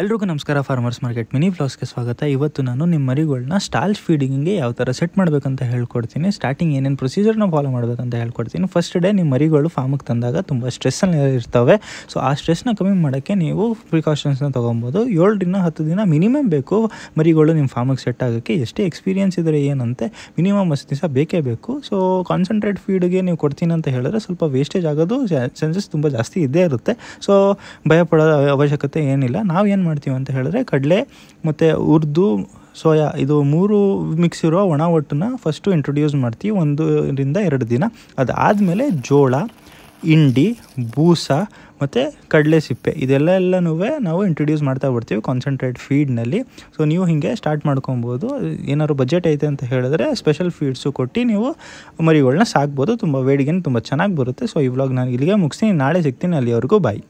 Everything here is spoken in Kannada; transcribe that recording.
ಎಲ್ರಿಗೂ ನಮಸ್ಕಾರ ಫಾರ್ಮರ್ಸ್ ಮಾರ್ಕೆಟ್ ಮಿನಿ ಫ್ಲಾಸ್ಗೆ ಸ್ವಾಗತ ಇವತ್ತು ನಾನು ನಿಮ್ಮ ಮರಿಗಳನ್ನ ಸ್ಟಾಲ್ ಫೀಡಿಂಗ್ಗೆ ಯಾವ ಥರ ಸೆಟ್ ಮಾಡಬೇಕಂತ ಹೇಳ್ಕೊಡ್ತೀನಿ ಸ್ಟಾರ್ಟಿಂಗ್ ಏನೇನು ಪ್ರೊಸೀಜರ್ನ ಫಾಲೋ ಮಾಡಬೇಕಂತ ಹೇಳ್ಕೊಡ್ತೀನಿ ಫಸ್ಟ್ ಡೇ ನಿಮ್ಮ ಮರಿಗಳು ಫಾರ್ಮಿಗೆ ತಂದಾಗ ತುಂಬ ಸ್ಟ್ರೆಸ್ಸಲ್ಲಿ ಇರ್ತವೆ ಸೊ ಆ ಸ್ಟ್ರೆಸ್ನ ಕಮ್ಮಿ ಮಾಡೋಕ್ಕೆ ನೀವು ಪ್ರಿಕಾಷನ್ಸ್ನ ತೊಗೊಬೋದು ದಿನ ಹತ್ತು ದಿನ ಮಿನಿಮಮ್ ಬೇಕು ಮರಿಗಳು ನಿಮ್ಮ ಫಾರ್ಮಿಗೆ ಸೆಟ್ ಆಗೋಕ್ಕೆ ಎಷ್ಟೇ ಎಕ್ಸ್ಪೀರಿಯನ್ಸ್ ಇದ್ದರೆ ಏನಂತೆ ಮಿನಿಮಮ್ ಹತ್ತು ದಿವಸ ಬೇಕೇ ಬೇಕು ಸೊ ಕಾನ್ಸಂಟ್ರೇಟ್ ಫೀಡ್ಗೆ ನೀವು ಕೊಡ್ತೀನಿ ಅಂತ ಹೇಳಿದ್ರೆ ಸ್ವಲ್ಪ ವೇಸ್ಟೇಜ್ ಆಗೋದು ಚಾನ್ಸಸ್ ತುಂಬ ಜಾಸ್ತಿ ಇದ್ದೇ ಇರುತ್ತೆ ಸೊ ಭಯಪಡೋ ಅವಶ್ಯಕತೆ ಏನಿಲ್ಲ ನಾವು ಏನು ಮಾಡ್ತೀವಿ ಅಂತ ಹೇಳಿದ್ರೆ ಕಡಲೆ ಮತ್ತು ಉರ್ದು ಸೋಯಾ ಇದು ಮೂರು ಮಿಕ್ಸ್ ಇರೋ ಒಣ ಒಟ್ಟನ್ನು ಫಸ್ಟು ಇಂಟ್ರೊಡ್ಯೂಸ್ ಮಾಡ್ತೀವಿ ಒಂದರಿಂದ ಎರಡು ದಿನ ಅದಾದಮೇಲೆ ಜೋಳ ಇಂಡಿ ಬೂಸ ಮತ್ತು ಕಡಲೆ ಸಿಪ್ಪೆ ಇದೆಲ್ಲ ಎಲ್ಲನೂ ನಾವು ಇಂಟ್ರೊಡ್ಯೂಸ್ ಮಾಡ್ತಾ ಬಿಡ್ತೀವಿ ಕಾನ್ಸಂಟ್ರೇಟ್ ಫೀಡ್ನಲ್ಲಿ ಸೊ ನೀವು ಹೀಗೆ ಸ್ಟಾರ್ಟ್ ಮಾಡ್ಕೊಬೋದು ಏನಾದರೂ ಬಜೆಟ್ ಐತೆ ಅಂತ ಹೇಳಿದ್ರೆ ಸ್ಪೆಷಲ್ ಫೀಡ್ಸು ಕೊಟ್ಟು ನೀವು ಮರಿಗಳನ್ನ ಸಾಕ್ಬೋದು ತುಂಬ ವೇಡಿಗೆ ತುಂಬ ಚೆನ್ನಾಗಿ ಬರುತ್ತೆ ಸೊ ಈ ನಾನು ಇಲ್ಲಿಗೆ ಮುಗಿಸ್ತೀನಿ ನಾಳೆ ಸಿಗ್ತೀನಿ ಅಲ್ಲಿವರೆಗೂ ಬಾಯ್